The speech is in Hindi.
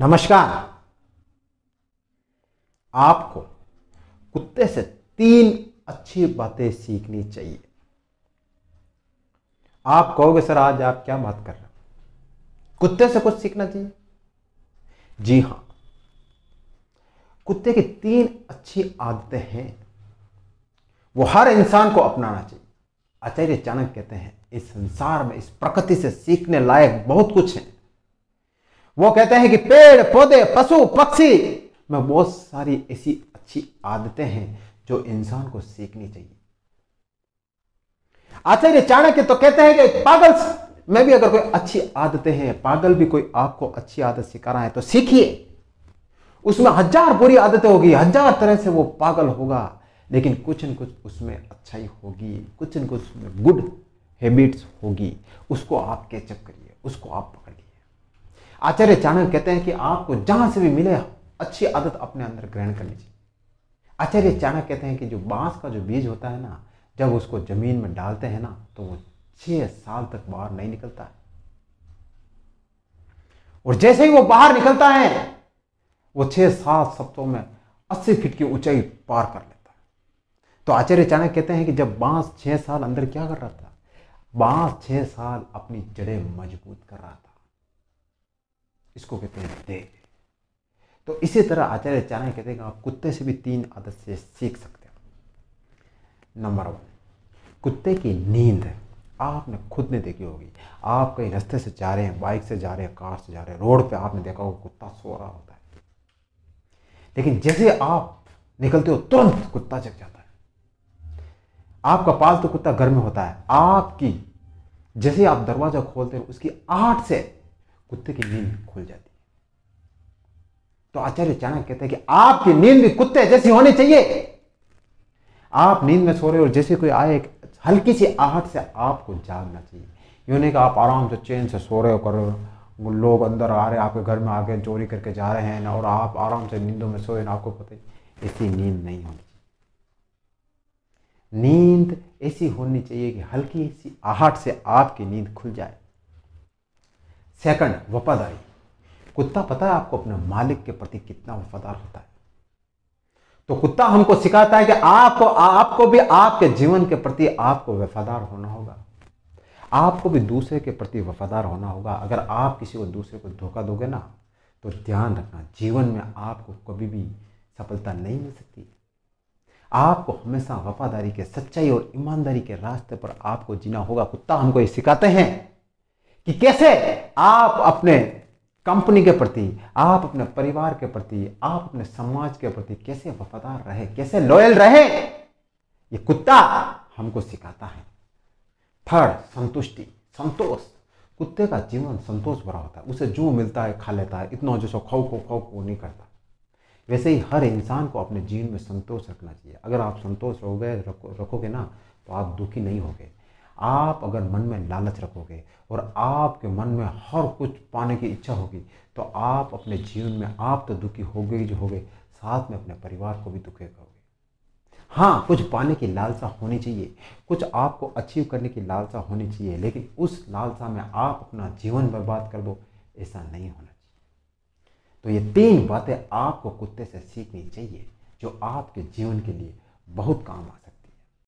नमस्कार आपको कुत्ते से तीन अच्छी बातें सीखनी चाहिए आप कहोगे सर आज आप क्या बात कर रहे हो कुत्ते से कुछ सीखना चाहिए जी हां कुत्ते की तीन अच्छी आदतें हैं वो हर इंसान को अपनाना चाहिए आचार्य चाणक्य कहते हैं इस संसार में इस प्रकृति से सीखने लायक बहुत कुछ है वो कहते हैं कि पेड़ पौधे पशु पक्षी में बहुत सारी ऐसी अच्छी आदतें हैं जो इंसान को सीखनी चाहिए आचार्य चाणक्य तो कहते हैं कि पागल में भी अगर कोई अच्छी आदतें हैं पागल भी कोई आपको अच्छी आदत सिखा रहा है तो सीखिए उसमें हजार बुरी आदतें होगी हजार तरह से वो पागल होगा लेकिन कुछ न कुछ उसमें अच्छाई होगी कुछ न कुछ उसमें गुड हैबिट्स होगी उसको आप कैचअप करिए उसको आप पकड़िए आचार्य चाणक्य कहते हैं कि आपको जहां से भी मिले अच्छी आदत अपने अंदर ग्रहण कर लीजिए आचार्य चाणक्य कहते हैं कि जो बांस का जो बीज होता है ना जब उसको जमीन में डालते हैं ना तो वो छह साल तक बाहर नहीं निकलता है और जैसे ही वो बाहर निकलता है वो छह सात सप्तों में अस्सी फीट की ऊंचाई पार कर लेता है तो आचार्य चाणक्य कहते हैं कि जब बांस छह साल अंदर क्या कर रहा था बांस छह साल अपनी जड़ें मजबूत कर रहा था इसको कहते हैं दे तो इसी तरह आचार्य चाणक्य कहते हैं आप कुत्ते से भी तीन आदत से सीख सकते हो नंबर वन कुत्ते की नींद आपने खुद ने देखी होगी आप कहीं रास्ते से जा रहे हैं बाइक से जा रहे हैं कार से जा रहे हैं रोड पे आपने देखा होगा कुत्ता सो रहा होता है लेकिन जैसे आप निकलते हो तुरंत कुत्ता जग जाता है आपका पालतू तो कुत्ता घर में होता है आपकी जैसे आप दरवाज़ा खोलते हो उसकी आठ से कुत्ते की नींद खुल जाती है तो आचार्य चाणक कहते हैं कि आपकी नींद भी कुत्ते जैसी होनी चाहिए आप नींद में सो रहे हो जैसे कोई आए हल्की सी आहट से आपको जागना चाहिए यूँ नहीं कि आप आराम से चैन से सो रहे हो करो लोग अंदर आ रहे हैं आपके घर में आके चोरी करके जा रहे हैं ना और आप आराम से नींदों में सोए ना आपको पता ही ऐसी नींद नहीं होनी चाहिए नींद ऐसी होनी चाहिए कि हल्की सी आहट से आपकी नींद खुल जाए सेकंड वफादारी कुत्ता पता है आपको अपने मालिक के प्रति कितना वफादार होता है तो कुत्ता हमको सिखाता है कि आपको आपको भी आपके जीवन के प्रति आपको वफादार होना होगा आपको भी दूसरे के प्रति वफादार होना होगा अगर आप किसी को दूसरे को धोखा दोगे ना तो ध्यान रखना जीवन में आपको कभी भी सफलता नहीं मिल सकती आपको हमेशा वफादारी के सच्चाई और ईमानदारी के रास्ते पर आपको जीना होगा कुत्ता हमको ये सिखाते हैं कि कैसे आप अपने कंपनी के प्रति आप अपने परिवार के प्रति आप अपने समाज के प्रति कैसे वफादार रहे कैसे लॉयल रहे ये कुत्ता हमको सिखाता है थर्ड संतुष्टि संतोष कुत्ते का जीवन संतोष भरा होता है उसे जो मिलता है खा लेता है इतना जैसे खाओ खो खो खो नहीं करता वैसे ही हर इंसान को अपने जीवन में संतोष रखना चाहिए अगर आप संतोष रहोगे रखोगे ना तो आप दुखी नहीं होगे आप अगर मन में लालच रखोगे और आपके मन में हर कुछ पाने की इच्छा होगी तो आप अपने जीवन में आप तो दुखी हो जो ही गए साथ में अपने परिवार को भी दुखी करोगे हाँ कुछ पाने की लालसा होनी चाहिए कुछ आपको अचीव करने की लालसा होनी चाहिए लेकिन उस लालसा में आप अपना जीवन बर्बाद कर दो ऐसा नहीं होना चाहिए तो ये तीन बातें आपको कुत्ते से सीखनी चाहिए जो आपके जीवन के लिए बहुत काम आ सकती